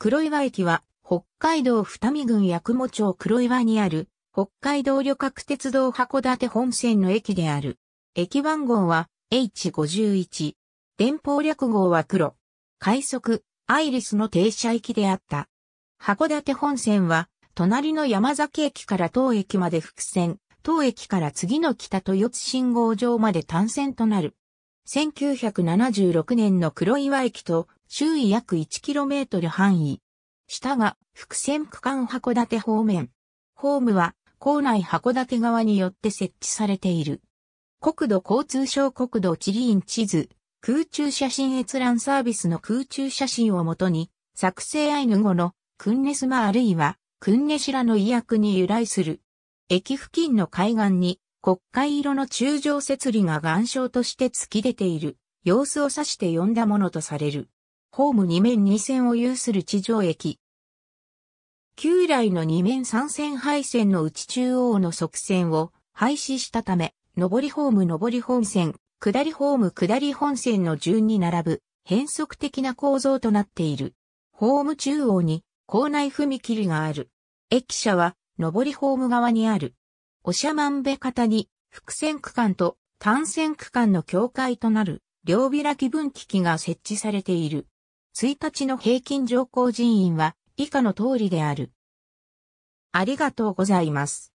黒岩駅は、北海道二見郡八雲町黒岩にある、北海道旅客鉄道函館本線の駅である。駅番号は H51。電報略号は黒。快速、アイリスの停車駅であった。函館本線は、隣の山崎駅から当駅まで伏線、当駅から次の北豊津信号場まで単線となる。1976年の黒岩駅と周囲約 1km 範囲。下が、伏線区間函館方面。ホームは、校内函館側によって設置されている。国土交通省国土地理院地図、空中写真閲覧サービスの空中写真をもとに、作成アイヌ語の、クンネスマあるいは、クンネシラの意訳に由来する。駅付近の海岸に、国会色の中上節理が岩礁として突き出ている、様子を指して呼んだものとされる。ホーム2面2線を有する地上駅。旧来の2面3線配線のうち中央の側線を廃止したため、上りホーム上り本線、下りホーム下り本線の順に並ぶ変則的な構造となっている。ホーム中央に校内踏切がある。駅舎は上りホーム側にある。長万部方に複線区間と単線区間の境界となる両開き分岐器が設置されている。1日の平均乗降人員は以下の通りである。ありがとうございます。